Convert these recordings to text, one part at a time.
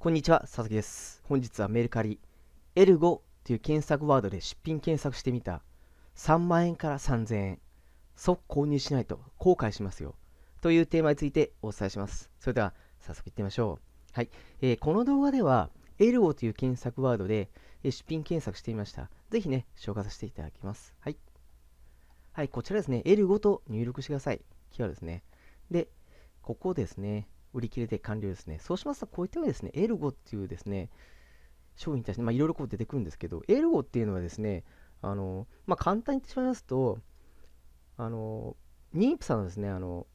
こんにちは、佐々木です。本日はメルカリ、エルゴという検索ワードで出品検索してみた。3万円から3000円。即購入しないと後悔しますよ。というテーマについてお伝えします。それでは、早速いってみましょう。はい。えー、この動画では、エルゴという検索ワードで、出品検索してみました。ぜひね、紹介させていただきます。はい。はい、こちらですね。エルゴと入力してください。キーワードですね。で、ここですね。売り切れで完了ですね。そうしますと、こういったようにですね、エルゴっていうですね、商品に対して、まあ、いろいろこう出てくるんですけど、エルゴっていうのはですね、あの、まあ、簡単に言ってしまいますと、あの、妊婦さんのですね、あの、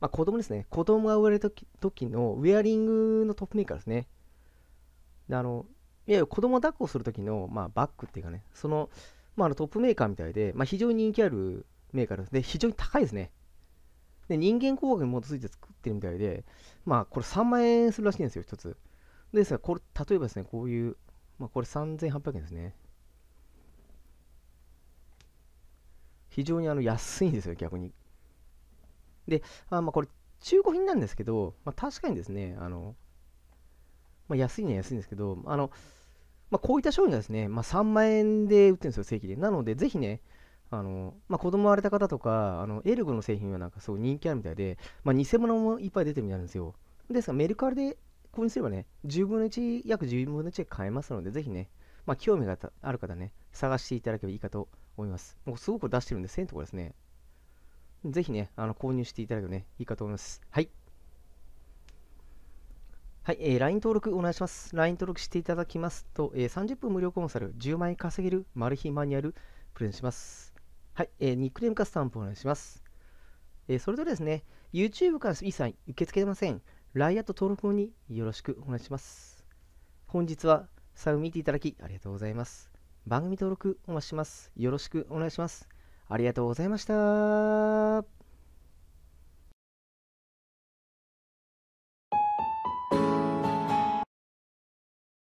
まあ、子供ですね、子供が生まれた時のウェアリングのトップメーカーですね。で、あの、いわゆる子供抱っこする時の、まあ、バッグっていうかね、その、まあ、あのトップメーカーみたいで、まあ、非常に人気あるメーカーです。で、非常に高いですね。で、人間工学に基づいて作ってるみたいで、まあ、これ3万円するらしいんですよ、1つ。ですが、これ、例えばですね、こういう、まあ、これ3800円ですね。非常にあの安いんですよ、逆に。で、あまあ、これ、中古品なんですけど、まあ、確かにですね、あの、まあ、安いには安いんですけど、あの、まあ、こういった商品がですね、まあ、3万円で売ってるんですよ、正規で。なので、ぜひね、あのまあ、子供生まれた方とか、あのエルゴの製品はなんかごい人気あるみたいで、まあ、偽物もいっぱい出てるみたいなんですよ。ですが、メルカリで購入すればね、10分の1、約10分の1で買えますので、ぜひね、まあ、興味がある方ね、探していただければいいかと思います。もうすごく出してるんで、1000とかですね。ぜひね、あの購入していただければね、いいかと思います。はい。はい、えー、LINE 登録お願いします。LINE 登録していただきますと、えー、30分無料コンサル、10万円稼げるマル秘マニュアル、プレゼントします。はい、えー、ニックネームカスタンプお願いします。えー、それとですね、YouTube から一切受け付けません。ライアット登録によろしくお願いします。本日は最後見ていただきありがとうございます。番組登録お待ちします。よろしくお願いします。ありがとうございました。